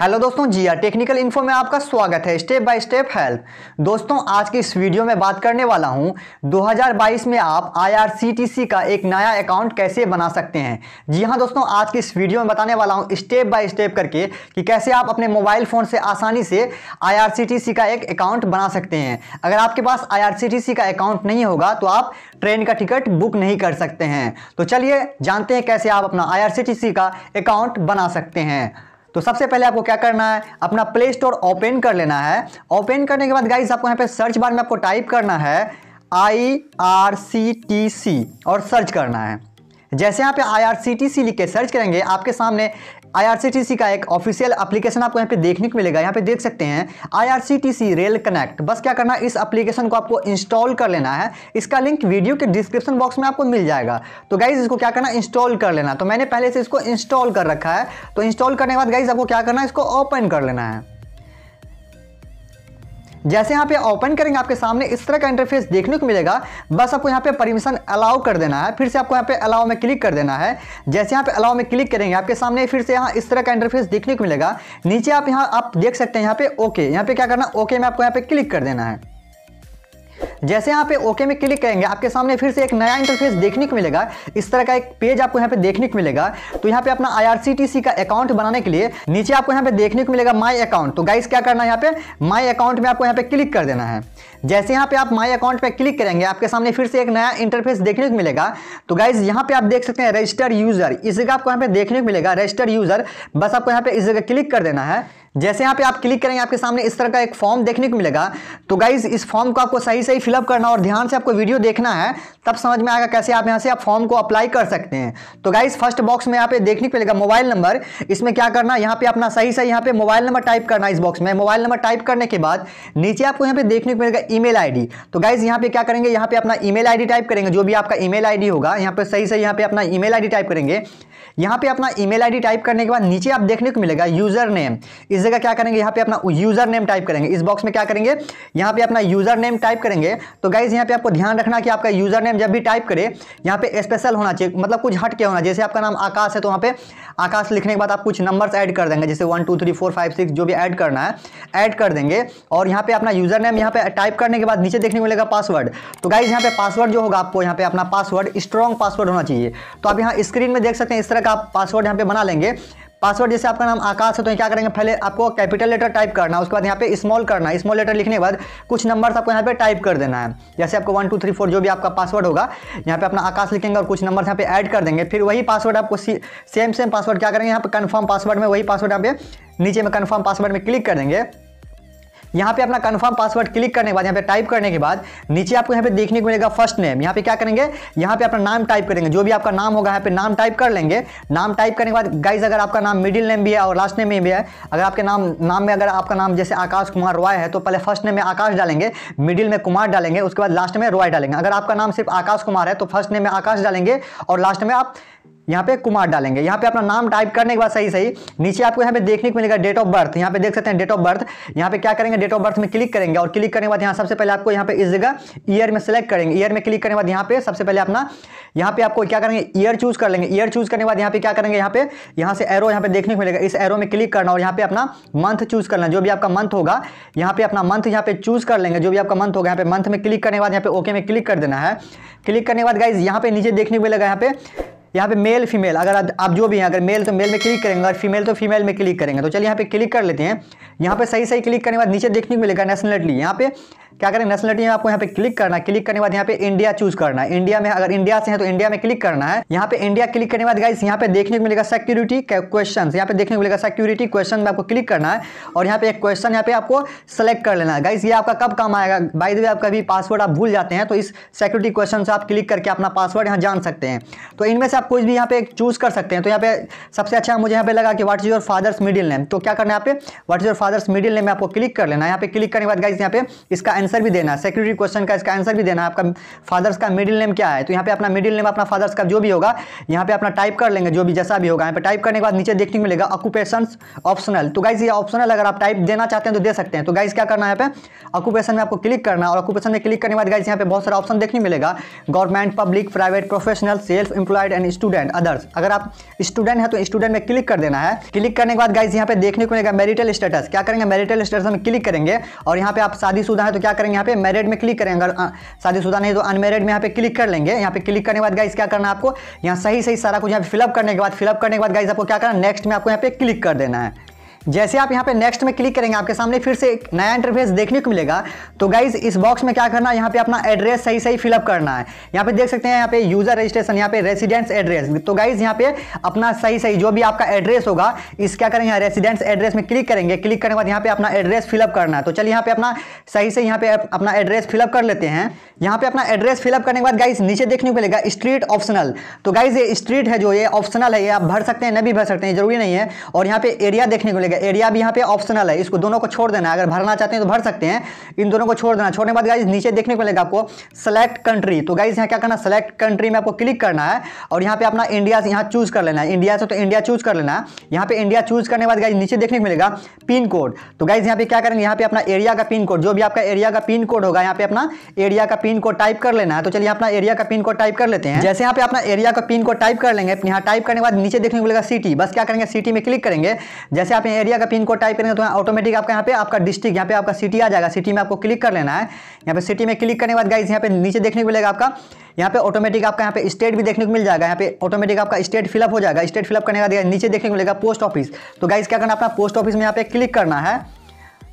hello दोस्तों जिया technical info में आपका स्वागत है स्टेप बाय स्टेप हेल्प दोस्तों आज की इस वीडियो में बात करने वाला हूं 2022 में आप आईआरसीटीसी का एक नया अकाउंट कैसे बना सकते हैं जी हां दोस्तों आज की इस वीडियो में बताने वाला हूं स्टेप बाय स्टेप करके कि कैसे आप अपने मोबाइल फ़ोन से आसानी से आई का एक अकाउंट बना सकते हैं अगर आपके पास आई का अकाउंट नहीं होगा तो आप ट्रेन का टिकट बुक नहीं कर सकते हैं तो चलिए जानते हैं कैसे आप अपना आई का अकाउंट बना सकते हैं तो सबसे पहले आपको क्या करना है अपना प्ले स्टोर ओपन कर लेना है ओपन करने के बाद गाइज आपको यहाँ पे सर्च बार में आपको टाइप करना है I R C T C और सर्च करना है जैसे यहाँ पे I R C T C लिख के सर्च करेंगे आपके सामने आईआरसीटीसी का एक ऑफिशियल एप्लीकेशन आपको यहाँ पे देखने को मिलेगा यहाँ पे देख सकते हैं आईआरसीटीसी रेल कनेक्ट बस क्या करना इस एप्लीकेशन को आपको इंस्टॉल कर लेना है इसका लिंक वीडियो के डिस्क्रिप्शन बॉक्स में आपको मिल जाएगा तो गाइज इसको क्या करना इंस्टॉल कर लेना तो मैंने पहले से इसको इंस्टॉल कर रखा है तो इंस्टॉल करने के बाद गाइज आपको क्या करना है इसको ओपन कर लेना है जैसे यहाँ पे ओपन करेंगे आपके सामने इस तरह का इंटरफेस देखने को मिलेगा बस आपको यहाँ पे परमिशन अलाउ कर देना है फिर से आपको यहाँ पे अलाउ में क्लिक कर देना है जैसे यहाँ पे अलाउ में क्लिक करेंगे आपके सामने फिर से यहाँ इस तरह का इंटरफेस देखने को मिलेगा नीचे आप यहाँ आप देख सकते हैं यहाँ पे ओके यहाँ पे क्या करना ओके में आपको यहाँ पे क्लिक कर देना है जैसे यहाँ पे ओके में क्लिक करेंगे आपके सामने फिर से एक नया इंटरफेस देखने को मिलेगा इस तरह का एक पेज आपको यहाँ पे देखने को मिलेगा तो यहाँ पे अपना आई का अकाउंट बनाने के लिए नीचे आपको यहाँ पे देखने को मिलेगा माई अकाउंट तो गाइस क्या करना है यहाँ पे माई अकाउंट में आपको यहाँ पे क्लिक कर देना है जैसे यहाँ पे आप माई अकाउंट पे क्लिक करेंगे आपके सामने फिर से एक नया इंटरफेस देखने को मिलेगा तो गाइज यहाँ पे आप देख सकते हैं रजिस्टर यूजर इस जगह आपको यहाँ पे देखने को मिलेगा रजिस्टर यूजर बस आपको यहाँ पे इस जगह क्लिक कर देना है जैसे यहाँ पे आप क्लिक करेंगे आपके सामने इस तरह का एक फॉर्म देखने को मिलेगा तो गाइज इस फॉर्म को आपको सही सही फिलअप करना और ध्यान से आपको वीडियो देखना है तब समझ में आएगा कैसे आप यहाँ से आप फॉर्म को अप्लाई कर सकते हैं तो गाइज फर्स्ट बॉक्स में यहाँ पे देखने को मिलेगा मोबाइल नंबर इसमें क्या करना यहाँ पे अपना सही सही यहाँ पे मोबाइल नंबर टाइप करना इस बॉक्स में मोबाइल नंबर टाइप करने के बाद नीचे आपको यहाँ पे देखने को मिलेगा ई मेल तो गाइज यहाँ पे क्या करेंगे यहाँ पे अपना ई मेल टाइप करेंगे जो भी आपका ई मेल होगा यहाँ पे सही सही यहाँ पे अपना ई मेल टाइप करेंगे यहाँ पे अपना ई मेल टाइप करने के बाद नीचे आप देखने को मिलेगा यूजर नेम इस जगह क्या करेंगे यहाँ पे अपना यूजर नेम टाइप करेंगे इस बॉक्स में क्या करेंगे यहाँ पे अपना यूजर नेम टाइप करेंगे तो गाइज यहाँ पे आपको ध्यान रखना कि आपका यूजर नेम जब भी टाइप करे यहाँ पे स्पेशल होना चाहिए मतलब कुछ हट के होना जैसे आपका नाम आकाश है तो वहाँ पे आकाश लिखने के बाद आप कुछ नंबर्स ऐड कर देंगे जैसे one two three four five six जो भी ऐड करना है ऐड कर देंगे और यहाँ पे अपना यूजर नेम यहाँ पे टाइप करने के बाद नीचे देखने को मिलेगा पासवर्ड तो गाइज यहाँ पे पासवर्ड जो होगा आपको यहाँ पे अपना पासवर्ड स्ट्रॉन्ग पासवर्ड होना चाहिए तो आप यहाँ स्क्रीन में देख सकते हैं इस तरह का पासवर्ड यहाँ पे बना लेंगे पासवर्ड जैसे आपका नाम आकाश है तो क्या करेंगे पहले आपको कैपिटल लेटर टाइप करना उसके बाद यहाँ पे स्मॉल करना स्मॉल लेटर लिखने के बाद कुछ नंबर आपको यहाँ पे टाइप कर देना है जैसे आपको वन टू थ्री फोर जो भी आपका पासवर्ड होगा यहाँ पे अपना आकाश लिखेंगे और कुछ नंबर यहाँ पे ऐड कर देंगे फिर वही पासवर्ड आपको सेम सेम पासवर्ड क्या करेंगे यहाँ पे कन्फर्म पासवर्ड में वही पासवर्ड यहाँ पे नीचे में कन्फर्म पासवर्ड में क्लिक कर देंगे यहाँ पे अपना कंफर्म पासवर्ड क्लिक करने के बाद यहाँ पे टाइप करने के बाद नीचे आपको यहाँ पे देखने को मिलेगा फर्स्ट नेम यहाँ पे क्या करेंगे यहाँ पे अपना नाम टाइप करेंगे जो भी आपका नाम होगा यहाँ पे नाम टाइप कर लेंगे नाम टाइप करने के बाद गाइज अगर आपका नाम मिडिल नेम भी है और लास्ट नेम में भी है अगर आपके नाम नाम में अगर आपका नाम जैसे आकाश कुमार रॉय है तो पहले फर्स्ट नेम में आकाश डालेंगे मिडिल में कुमार डालेंगे उसके बाद लास्ट में रॉय डालेंगे अगर आपका नाम सिर्फ आकाश कुमार है तो फर्स्ट नेम में आकाश डालेंगे और लास्ट में आप यहाँ पे कुमार डालेंगे यहाँ पे अपना नाम टाइप करने के बाद सही सही नीचे आपको यहाँ पे देखने को मिलेगा डेट ऑफ बर्थ यहाँ पे देख सकते हैं डेट ऑफ बर्थ यहाँ पे क्या करेंगे डेट ऑफ बर्थ में क्लिक करेंगे और क्लिक करने के बाद यहाँ सबसे पहले आपको यहाँ पे इस जगह ईयर में सेलेक्ट करेंगे ईयर में क्लिक करने के बाद यहाँ पे सबसे पहले अपना यहाँ पे आपको क्या करेंगे ईयर चूज कर लेंगे ईयर चूज करने के बाद यहाँ पे क्या करेंगे यहाँ पे यहाँ से एरो यहाँ पे देखने को मिलेगा इस एरो में क्लिक करना और यहाँ पे अपना मंथ चूज करना जो भी आपका मंथ होगा यहाँ पे अपना मंथ यहाँ पे चूज कर लेंगे जो भी आपका मंथ होगा यहाँ पे मंथ में क्लिक करने के बाद यहाँ पे ओके में क्लिक कर देना है क्लिक करने के बाद गाइज यहाँ पे नीचे देखने को मिलेगा यहाँ पे यहाँ पे मेल फीमेल अगर आप, आप जो भी हैं अगर मेल तो मेल में क्लिक करेंगे और फीमेल तो फीमेल में क्लिक करेंगे तो चलिए यहाँ पे क्लिक कर लेते हैं यहाँ पे सही सही क्लिक करने के बाद नीचे देखने को मिलेगा नेशनलिटी यहाँ पे क्या करें नेशनलिटी में आपको यहाँ पे क्लिक करना है क्लिक करने बाद यहाँ पे इंडिया चूज करना है इंडिया में अगर इंडिया से है तो इंडिया में क्लिक करना है यहाँ पे इंडिया क्लिक करने बाद गाइस यहाँ पे देखने को मिलेगा सिक्योरिटी क्वेश्चन यहाँ पे देखने को मिलेगा सिक्योरिटी क्वेश्चन में आपको क्लिक करना है और यहाँ पे एक क्वेश्चन यहाँ पे आपको सेलेक्ट कर लेना है गाइस ये आपका कब काम आएगा बाई दी आपका भी पासवर्ड आप भूल जाते हैं तो इस सिक्योरिटी क्वेश्चन से आप क्लिक करके अपना पासवर्ड यहाँ जान सकते हैं तो इनमें से आप कुछ भी यहाँ पे चूज कर सकते हैं तो यहाँ पे सबसे अच्छा मुझे यहाँ पे लगा कि what is your father's middle name तो क्या करना है यहाँ पे what is your father's middle name आपको क्लिक कर लेना है यहाँ पे क्लिक करने के बाद गाइस यहाँ पे इसका आंसर भी देना है सेक्रेटरी क्वेश्चन का इसका आंसर भी देना है आपका फादर्स का मिडिल नेम क्या है तो यहाँ पे अपना मिडिल नेम अपना फादर्स का जो भी होगा यहाँ पे अपना टाइप कर लेंगे जो भी जैसा भी होगा यहाँ पे टाइप करने के बाद नीचे देखने को मिलेगा ऑक्यूपेशन ऑप्शनल तो गाइज ये ऑप्शनल अगर आप टाइप देना चाहते हैं तो दे सकते हैं तो गाइज क्या करना है यहाँ पे ऑक्यूपेशन में आपको क्लिक करना और ऑक्यूपेशन में क्लिक करने के बाद गाइज यहाँ पे बहुत सारा ऑप्शन देखने मिलेगा government public private professional self employed and student others अगर आप स्टूडेंट है तो स्टूडेंट में क्लिक कर देना है क्लिक करने के बाद गाइज यहाँ पे देखने को मिलेगा मेरिटल स्टेटस क्या करेंगे मेरिटल स्टेटस में क्लिक करेंगे और यहाँ पे आप शादीशुदा है तो क्या क्या करेंगे यहाँ पे मैरिड में क्लिक करेंगे अगर हाँ, शादीशुदा नहीं तो अनमेरिड में यहाँ पे क्लिक कर लेंगे यहाँ पे क्लिक करने के बाद गाइस क्या करना आपको यहाँ सही सही सारा कुछ यहाँ पे फिलअप करने के बाद फिलअप करने के बाद गाइस आपको क्या करना नेक्स्ट में आपको यहाँ पे क्लिक कर देना है जैसे आप यहाँ पे नेक्स्ट में क्लिक करेंगे आपके सामने फिर से एक नया इंटरफेस देखने को मिलेगा तो गाइज इस बॉक्स में क्या करना है यहाँ पे अपना एड्रेस सही सही फिलअप करना है यहाँ पे देख सकते हैं यहाँ पे यूजर रजिस्ट्रेशन यहाँ पे रेसिडेंस एड्रेस तो गाइज यहाँ पे अपना सही सही जो भी आपका एड्रेस होगा इस क्या करेंगे रेसिडेंस एड्रेस में क्लिक करेंगे क्लिक करने के बाद यहाँ पे अपना एड्रेस फिलअप करना है तो चलिए यहाँ पे अपना सही से यहाँ पे अपना एड्रेस फिलअप कर लेते हैं यहाँ पे अपना एड्रेस फिलअप करने के बाद गाइज नीचे देखने को मिलेगा स्ट्रीट ऑप्शनल तो गाइज ये स्ट्रीट है जो ये ऑप्शनल है ये आप भर सकते हैं न भी भर सकते हैं जरूरी नहीं है और यहाँ पे एरिया देखने को मिलेगा जाएगा एरिया भी यहाँ पे ऑप्शनल है इसको दोनों को छोड़ देना अगर भरना चाहते हैं तो भर सकते हैं इन दोनों को छोड़ देना छोड़ने के बाद गाइज नीचे देखने को मिलेगा आपको सेलेक्ट कंट्री तो गाइज यहाँ क्या करना सेलेक्ट कंट्री में आपको क्लिक करना है और यहाँ पे अपना इंडिया से यहाँ चूज कर लेना है इंडिया से तो इंडिया चूज कर लेना है यहाँ पे इंडिया चूज करने के बाद गाइज नीचे देखने को मिलेगा पिन कोड तो गाइज यहाँ पे क्या करेंगे यहाँ पे अपना एरिया का पिन कोड जो भी आपका एरिया का पिन कोड होगा यहाँ पे अपना एरिया का पिन कोड टाइप कर लेना है तो चलिए अपना एरिया का पिन कोड टाइप कर लेते हैं जैसे यहाँ पे अपना एरिया का पिन कोड टाइप कर लेंगे यहाँ टाइप करने के बाद नीचे देखने को मिलेगा सिटी बस क्या करेंगे सिटी में क्लिक करेंगे जैसे आप एरिया का पिन कोड टाइप करेंगे तो ऑटोमेटिक आपका यहाँ पे आपका डिस्ट्रिक्ट यहाँ पे आपका सिटी आ जाएगा सिटी में आपको क्लिक कर लेना है यहाँ पे सिटी में क्लिक करने के बाद गाइज यहाँ पे नीचे देखने को मिलेगा आपका यहाँ पे ऑटोमेटिक आपका यहाँ पे स्टेट भी देखने को मिल जाएगा यहाँ पे ऑटोमेटिक आपका स्टेट फिलअप हो जाएगा स्टेट फिलअप करने के बाद नीचे देखने को मिलेगा पोस्ट ऑफिस तो गाइज क्या करना अपना पोस्ट ऑफिस में यहाँ पे क्लिक करना है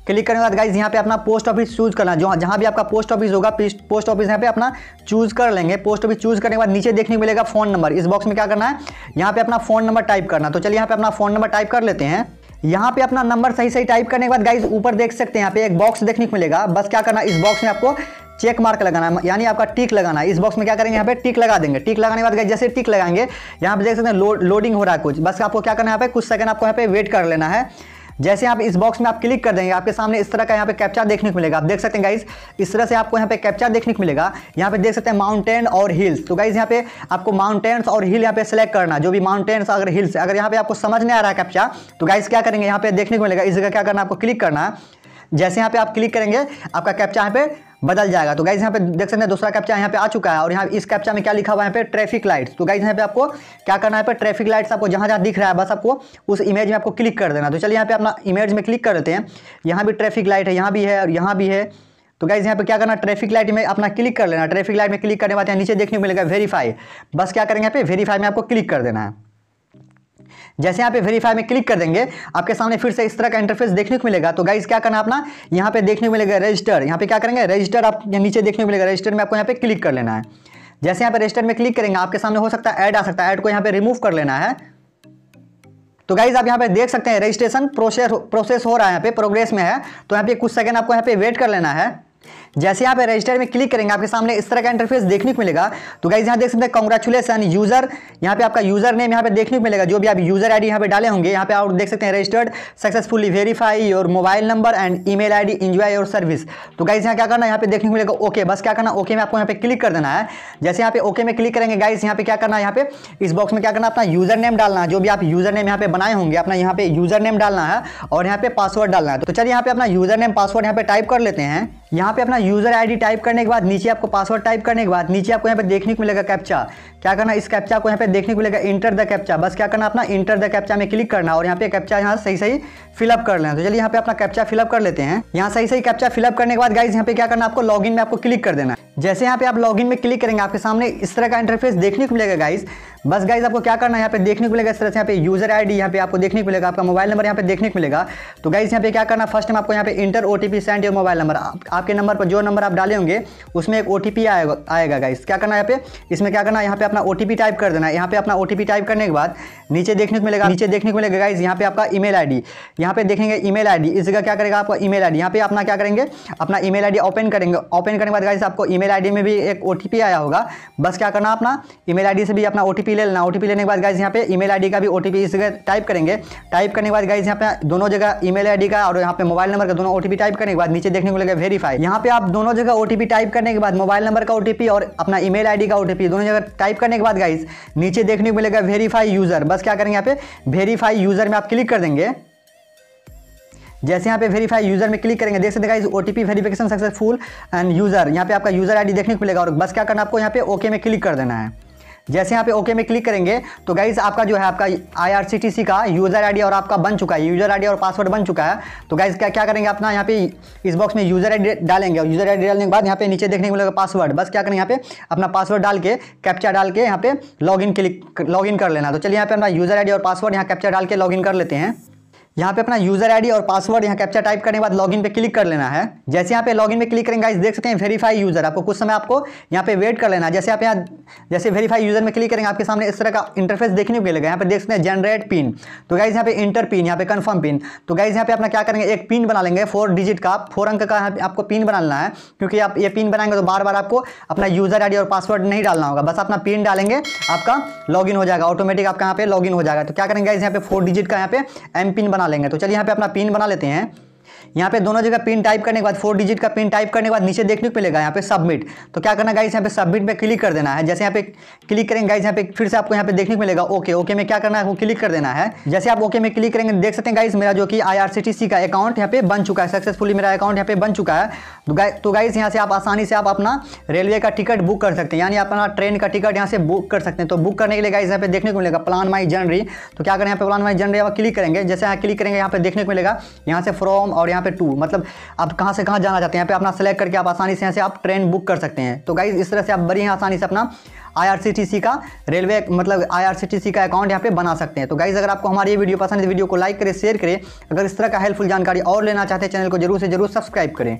क्लिक करने के बाद गाइज यहाँ पे अपना पोस्ट ऑफिस चूज करना जो जहाँ भी आपका पोस्ट ऑफिस होगा पोस्ट ऑफिस यहाँ पे अपना चूज कर लेंगे पोस्ट ऑफिस चूज करने के बाद नीचे देखने को मिलेगा फोन नंबर इस बॉक्स में क्या करना है यहाँ पे अपना फोन नंबर टाइप करना तो चलिए यहाँ पे अपना फोन नंबर टाइप कर लेते हैं यहाँ पे अपना नंबर सही सही टाइप करने के बाद गाइज ऊपर देख सकते हैं यहाँ पे एक बॉक्स देखने को मिलेगा बस क्या करना इस बॉक्स में आपको चेक मार्क लगाना है यानी आपका टिक लगाना है इस बॉक्स में क्या करेंगे यहाँ पे टिक लगा देंगे टिक लगाने के बाद जैसे टिक लगाएंगे यहाँ पे देख सकते हैं लो, लोडिंग हो रहा है कुछ बस आपको क्या करना है यहाँ पे कुछ सेकंड आपको यहाँ पे वेट कर लेना है जैसे आप इस बॉक्स में आप क्लिक कर देंगे आपके सामने इस तरह का यहाँ पे कैप्चा देखने को मिलेगा आप देख सकते हैं गाइज इस तरह से आपको यहाँ पे कैप्चा देखने को मिलेगा यहाँ पे देख सकते हैं माउंटेन और हिल्स तो गाइज यहाँ पे आपको माउंटेन्स और हिल यहाँ पे सेलेक्ट करना जो भी माउंटेन्स अगर हिल्स अगर यहाँ पे आपको समझ नहीं आ रहा है कैप्चा तो गाइज क्या करेंगे यहाँ पे देखने को मिलेगा इस जगह क्या करना आपको क्लिक करना जैसे यहाँ पे आप क्लिक करेंगे आपका कैप्चा यहाँ पे बदल जाएगा तो गाइज यहाँ पे देख सकते हैं दूसरा कैप्चा यहाँ पे आ चुका है और यहाँ इस कैप्चा में क्या लिखा हुआ है यहाँ पे ट्रैफिक लाइट्स तो गाइज यहाँ पे आपको क्या करना है पे ट्रैफिक लाइट्स आपको जहाँ जहाँ दिख रहा है बस आपको उस इमेज में आपको क्लिक कर देना तो चलिए यहाँ पे अपना इमेज में क्लिक कर देते हैं यहाँ भी ट्रैफिक लाइट है यहाँ भी है और यहाँ भी है तो गाइज यहाँ पे क्या करना ट्रैफिक लाइट में अपना क्लिक कर लेना ट्रैफिक लाइट में क्लिक करने के बाद यहाँ नीचे देखने को मिलेगा वेरीफाई बस क्या करेंगे यहाँ पे वेरीफाई में आपको क्लिक कर देना है जैसे यहाँ पे वेरीफाई में क्लिक कर देंगे आपके सामने फिर से इस तरह का इंटरफेस देखने को मिलेगा तो गाइज क्या करना अपना यहाँ पे देखने को मिलेगा रजिस्टर यहाँ पे क्या करेंगे रजिस्टर आप नीचे देखने को मिलेगा रजिस्टर में आपको यहाँ पे क्लिक कर लेना है जैसे यहाँ पे रजिस्टर में क्लिक करेंगे आपके सामने हो सकता है एड आ सकता है एड को यहाँ पे रिमूव कर लेना है तो गाइज आप यहाँ पे देख सकते हैं रजिस्ट्रेशन प्रोसेस प्रोसेस हो रहा है यहाँ पे प्रोग्रेस में है तो यहाँ पे कुछ सेकंड आपको यहाँ पे वेट कर लेना है जैसे यहाँ पे रजिस्टर में क्लिक करेंगे आपके सामने इस तरह का इंटरफेस देखने को मिलेगा तो गाइज यहाँ देख सकते हैं कॉन्ग्रेचुलेसन यूजर यहाँ पे आपका यूजर नेम यहाँ पे देखने को मिलेगा जो भी आप यूजर आईडी यहाँ पे डाले होंगे यहाँ पे आप देख सकते हैं registered successfully verify your mobile number and email I D enjoy your service तो गाइज यहाँ क्या करना यहाँ पे देखने को मिलेगा ओके बस क्या करना ओके में आपको यहाँ पे क्लिक कर देना है जैसे यहाँ पे ओके में क्लिक करेंगे गाइज यहाँ पे क्या करना यहाँ पे इस बॉक्स में क्या करना अपना यूजर नेम डालना जो भी आप यूजर नेम यहाँ पे बनाए होंगे अपना यहाँ पे यूजर नेम डालना है और यहाँ पे पासवर्ड डालना है तो चलिए यहाँ पे अपना यूजर नेम पासवर्ड यहाँ पे टाइप कर लेते हैं यहाँ यहाँ पे अपना यूज़र आईडी टाइप करने के बाद नीचे आपको पासवर्ड टाइप करने के बाद नीचे आपको यहाँ पे देखने को मिलेगा कैप्चा क्या करना इस कैप्चा को यहाँ पे देखने को मिलेगा इंटर द कैप्चा बस क्या करना अपना इंटर द कैप्चा में क्लिक करना और यहाँ पे कैप्चा यहाँ सही सही फिलअप कर लेना तो चलिए यहाँ पे अपना कैप्चा फिलअप कर लेते हैं यहाँ सही सही कैप्चा फिलअप करने के बाद गाइज यहाँ पे क्या करना आपको लॉग में आपको क्लिक कर देना जैसे यहाँ पे आप लॉगिन में क्लिक करेंगे आपके सामने इस तरह का इंटरफेस देखने को मिलेगा गाइस बस गाइस आपको क्या करना है यहाँ पे देखने को मिलेगा इस तरह से यहाँ पे यूजर आईडी यहाँ पे आपको देखने को मिलेगा आपका मोबाइल नंबर यहाँ पे देखने को मिलेगा तो गाइस यहाँ पे क्या करना फर्स्ट टाइम आपको यहाँ पे enter O T send your mobile number आपके नंबर पर जो नंबर आप डाले होंगे उसमें एक ओ आएगा आएगा गाइस क्या करना है यहाँ पे इसमें क्या करना है यहाँ पे अपना ओ टाइप कर देना है यहाँ पे अपना ओ टाइप करने के बाद नीचे देखने को मिलेगा नीचे देखने को मिलेगा गाइज यहाँ पे आपका ईमेल डी यहाँ पे देखेंगे ईमेल डी इस जगह क्या करेगा आपका ईमेल आईडी यहाँ पे अपना क्या करेंगे अपना ईमेल डी ओपन करेंगे ओपन करने के बाद गाइज आपको ई ईमेल आईडी में भी एक ओटीपी आया होगा बस क्या करना अपना ईमेल आईडी से भी अपना ओटीपी ले लेना ओटीपी लेने के बाद गाइज यहाँ पे ईमेल आईडी का भी ओटीपी इस जगह टाइप करेंगे टाइप करने के बाद गाइज यहाँ पे दोनों जगह ईमेल आईडी का और यहाँ पे मोबाइल नंबर का दोनों ओटीपी टाइप करने के बाद नीचे देखने को लगे वेरीफाई यहाँ पे आप दोनों जगह ओटीपी टाइप करने के बाद मोबाइल नंबर का ओटीपी और अपना ईमेल आईडी का ओटीपी दोनों जगह टाइप करने के बाद गाइज नीचे देखने को मिलेगा वेरीफाई यूजर बस क्या करेंगे यहाँ पे वेरीफाई यूजर में आप क्लिक कर देंगे जैसे यहाँ पे वेरीफाई यूजर में क्लिक करेंगे देख सकते हैं O T P verification successful and user यहाँ पे आपका यूजर आईडी देखने को मिलेगा और बस क्या करना आपको यहाँ पे ओके में क्लिक कर देना है जैसे यहाँ पे ओके में क्लिक करेंगे तो गाइज आपका जो है आपका आईआरसीटीसी का यूज़र आईडी और आपका बन चुका है यूज़र आईडी और पासवर्ड बन चुका है तो गाइज क्या क्या करेंगे अपना यहाँ पे इस बॉक्स में यूज़र आईडी डालेंगे और यूज़र आईडी डालने के बाद यहाँ पे नीचे देखने को मिलेगा पासवर्ड बस क्या करेंगे यहाँ पे अपना पासवर्ड डाल के कैप्चा डाल के यहाँ पे log in click log in कर लेना तो चलिए यहाँ पे अपना यूज़र आई और पासवर्ड यहाँ कैप्चा डाल के लॉग इन कर लेते हैं यहाँ पे अपना यूजर आईडी और पासवर्ड यहाँ कैप्चा टाइप करने के बाद लॉगिन पे क्लिक कर लेना है जैसे यहाँ पे लॉगिन पे क्लिक करेंगे देख सकते हैं वेरीफाई यूजर आपको कुछ समय आपको यहाँ पे वेट कर लेना है जैसे आप यहाँ जैसे वेरीफाई यूजर में क्लिक करेंगे आपके सामने इस तरह का इंटरफेस देखने को मिलेगा यहाँ पर देख सकते हैं जनरेट पिन तो गाइज यहाँ पे इंटर पिन यहाँ पे कन्फर्म पिन तो गाइज यहाँ पे अपना क्या करेंगे एक पिन बना लेंगे फोर डिजिट का फोर अंक का आपको पिन बना लेना है क्योंकि आप ये पिन बनाएंगे तो बार बार आपको अपना यूजर आई और पासवर्ड नहीं डालना होगा बस अपना पिन डालेंगे आपका इन हो जाएगा ऑटोमेटिक आपका यहाँ पे इन हो जाएगा तो क्या करेंगे यहाँ पे फोर डिजिट का यहाँ पे एम पिन बना बना लेंगे तो चलिए यहाँ पे अपना पिन बना लेते हैं यहाँ पे दोनों जगह पिन टाइप करने के बाद फोर डिजिट का पिन टाइप करने के बाद नीचे देखने को मिलेगा यहाँ पे सबमिट तो क्या करना गाइस यहाँ पे सबमिट पे क्लिक कर देना है जैसे यहाँ पे क्लिक करेंगे गाइस यहाँ पे फिर से आपको यहाँ पे देखने को मिलेगा ओके ओके में क्या करना है वो क्लिक कर देना है जैसे आप ओके में क्लिक करेंगे देख सकते हैं गाइस मेरा जो कि आई का अकाउंट यहाँ पे बन चुका है सक्सेसफुली मेरा अकाउंट यहाँ पे बन चुका है तो गाइस यहाँ से आप आसानी से आप अपना रेलवे का टिकट बुक कर सकते हैं यानी अपना ट्रेन का टिकट यहाँ से बुक कर सकते हैं तो बुक करने के लिए गाइस यहाँ पे देखने को मिलेगा प्लान माई जनरी तो क्या करें यहाँ पे प्लान माई जनरी आप क्लिक करेंगे जैसे यहाँ क्लिक करेंगे यहाँ पे देखने को मिलेगा यहाँ से फ्रॉम और यहाँ यहाँ पे टू मतलब आप कहाँ से कहाँ जाना चाहते हैं यहाँ पे अपना सेलेक्ट करके आप आसानी से यहाँ से आप ट्रेन बुक कर सकते हैं तो गाइज इस तरह से आप बड़ी आसानी से अपना आई का रेलवे मतलब आई का अकाउंट यहाँ पे बना सकते हैं तो गाइज अगर आपको हमारी ये वीडियो पसंद है वीडियो को लाइक करें शेयर करें अगर इस तरह का हेल्पफुल जानकारी और लेना चाहते हैं चैनल को जरूर से जरूर सब्सक्राइब करें